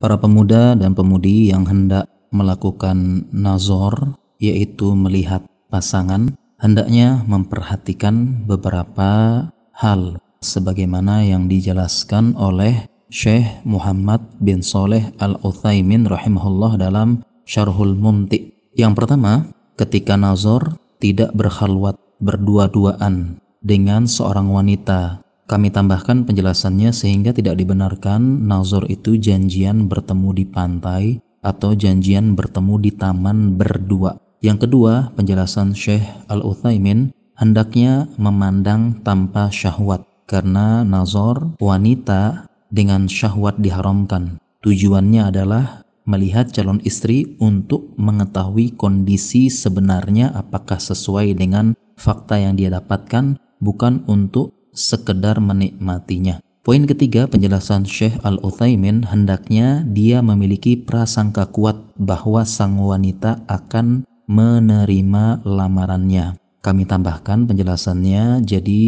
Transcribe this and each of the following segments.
para pemuda dan pemudi yang hendak melakukan nazor, yaitu melihat pasangan, hendaknya memperhatikan beberapa hal sebagaimana yang dijelaskan oleh Syekh Muhammad bin Soleh al Utsaimin rahimahullah dalam Syarhul Mumti. Yang pertama, ketika nazor tidak berhalwat berdua-duaan dengan seorang wanita kami tambahkan penjelasannya sehingga tidak dibenarkan nazar itu janjian bertemu di pantai atau janjian bertemu di taman berdua. Yang kedua, penjelasan Syekh Al-Uthaimin hendaknya memandang tanpa syahwat karena nazar wanita dengan syahwat diharamkan. Tujuannya adalah melihat calon istri untuk mengetahui kondisi sebenarnya apakah sesuai dengan fakta yang dia dapatkan bukan untuk sekedar menikmatinya. Poin ketiga penjelasan Syekh al uthaymin hendaknya dia memiliki prasangka kuat bahwa sang wanita akan menerima lamarannya. Kami tambahkan penjelasannya jadi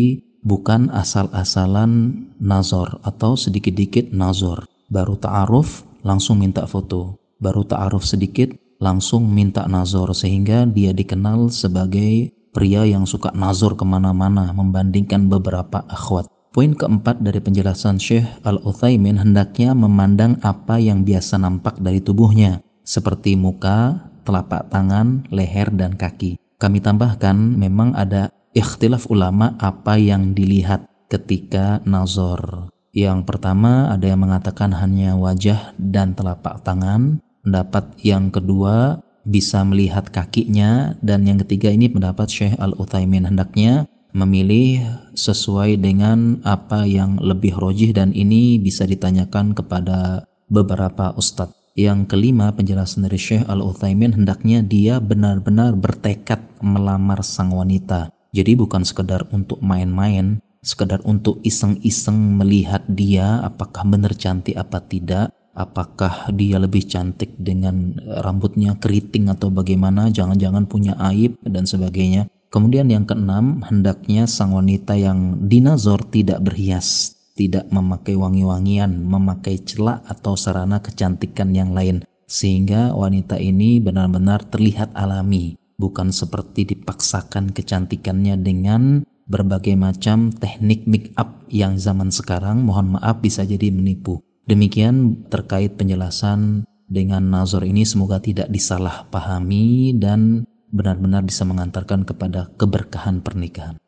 bukan asal-asalan nazar atau sedikit-dikit nazar. Baru ta'aruf langsung minta foto. Baru ta'aruf sedikit langsung minta nazar sehingga dia dikenal sebagai pria yang suka nazur kemana-mana membandingkan beberapa akhwat. Poin keempat dari penjelasan Syekh Al-Uthaymin hendaknya memandang apa yang biasa nampak dari tubuhnya, seperti muka, telapak tangan, leher, dan kaki. Kami tambahkan memang ada ikhtilaf ulama apa yang dilihat ketika nazor. Yang pertama ada yang mengatakan hanya wajah dan telapak tangan. Pendapat yang kedua bisa melihat kakinya dan yang ketiga ini pendapat Syekh Al Utsaimin hendaknya memilih sesuai dengan apa yang lebih rojih dan ini bisa ditanyakan kepada beberapa ustadz. Yang kelima penjelasan dari Syekh Al Utsaimin hendaknya dia benar-benar bertekad melamar sang wanita. Jadi bukan sekedar untuk main-main, sekedar untuk iseng-iseng melihat dia apakah benar cantik apa tidak, apakah dia lebih cantik dengan rambutnya keriting atau bagaimana, jangan-jangan punya aib dan sebagainya. Kemudian yang keenam, hendaknya sang wanita yang dinazor tidak berhias, tidak memakai wangi-wangian, memakai celak atau sarana kecantikan yang lain, sehingga wanita ini benar-benar terlihat alami, bukan seperti dipaksakan kecantikannya dengan berbagai macam teknik make up yang zaman sekarang mohon maaf bisa jadi menipu Demikian terkait penjelasan dengan nazar ini semoga tidak disalahpahami dan benar-benar bisa mengantarkan kepada keberkahan pernikahan.